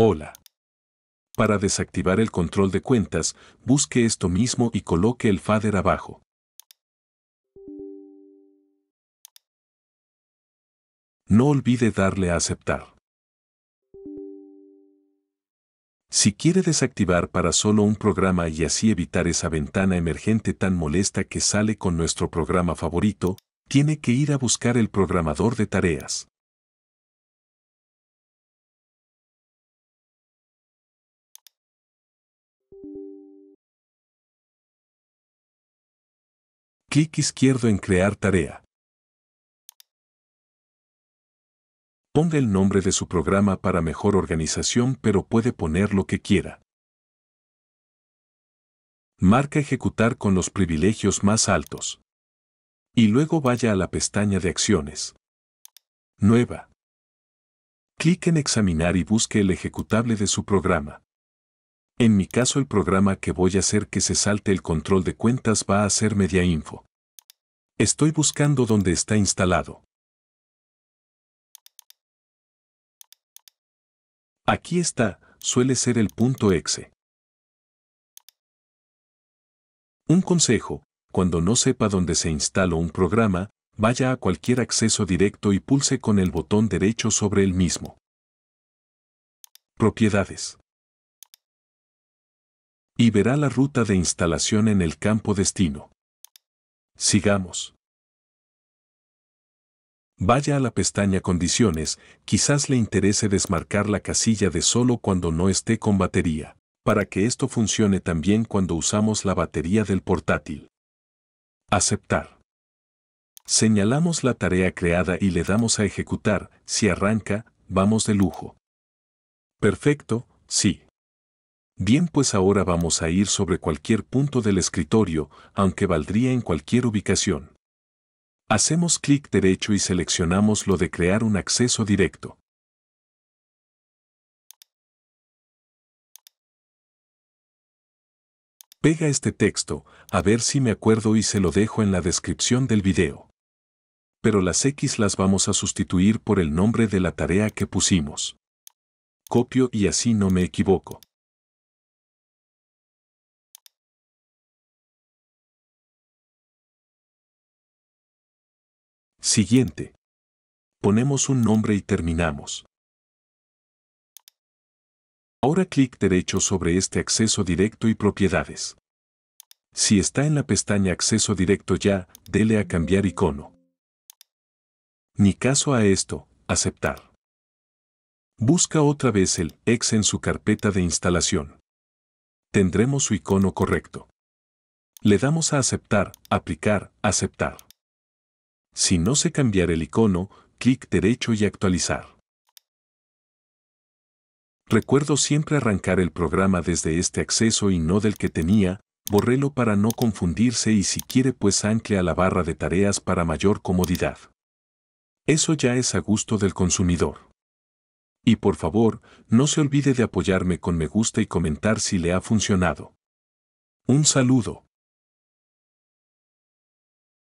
Hola. Para desactivar el control de cuentas, busque esto mismo y coloque el fader abajo. No olvide darle a aceptar. Si quiere desactivar para solo un programa y así evitar esa ventana emergente tan molesta que sale con nuestro programa favorito, tiene que ir a buscar el programador de tareas. Clic izquierdo en Crear tarea. Ponga el nombre de su programa para mejor organización pero puede poner lo que quiera. Marca Ejecutar con los privilegios más altos. Y luego vaya a la pestaña de Acciones. Nueva. Clic en Examinar y busque el ejecutable de su programa. En mi caso el programa que voy a hacer que se salte el control de cuentas va a ser MediaInfo. Estoy buscando dónde está instalado. Aquí está, suele ser el punto exe. Un consejo, cuando no sepa dónde se instaló un programa, vaya a cualquier acceso directo y pulse con el botón derecho sobre el mismo. Propiedades y verá la ruta de instalación en el campo destino. Sigamos. Vaya a la pestaña Condiciones, quizás le interese desmarcar la casilla de solo cuando no esté con batería, para que esto funcione también cuando usamos la batería del portátil. Aceptar. Señalamos la tarea creada y le damos a ejecutar, si arranca, vamos de lujo. Perfecto, sí. Bien, pues ahora vamos a ir sobre cualquier punto del escritorio, aunque valdría en cualquier ubicación. Hacemos clic derecho y seleccionamos lo de crear un acceso directo. Pega este texto, a ver si me acuerdo y se lo dejo en la descripción del video. Pero las X las vamos a sustituir por el nombre de la tarea que pusimos. Copio y así no me equivoco. Siguiente. Ponemos un nombre y terminamos. Ahora clic derecho sobre este acceso directo y propiedades. Si está en la pestaña acceso directo ya, dele a cambiar icono. Ni caso a esto, aceptar. Busca otra vez el ex en su carpeta de instalación. Tendremos su icono correcto. Le damos a aceptar, aplicar, aceptar. Si no sé cambiar el icono, clic derecho y actualizar. Recuerdo siempre arrancar el programa desde este acceso y no del que tenía, borrelo para no confundirse y si quiere pues ancle a la barra de tareas para mayor comodidad. Eso ya es a gusto del consumidor. Y por favor, no se olvide de apoyarme con me gusta y comentar si le ha funcionado. Un saludo.